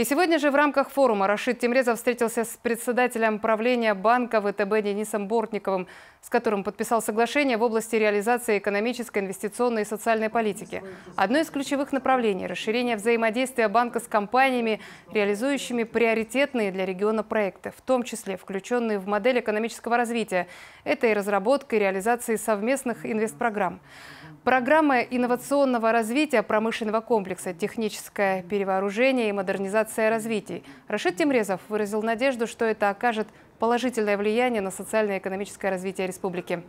И сегодня же в рамках форума Рашид Темрезов встретился с председателем правления банка ВТБ Денисом Бортниковым, с которым подписал соглашение в области реализации экономической, инвестиционной и социальной политики. Одно из ключевых направлений – расширение взаимодействия банка с компаниями, реализующими приоритетные для региона проекты, в том числе включенные в модель экономического развития. Это и разработка, и реализация совместных инвестпрограмм. Программы инновационного развития промышленного комплекса, техническое перевооружение и модернизация инновации развитий. Рашид Темрезов выразил надежду, что это окажет положительное влияние на социально-экономическое развитие республики.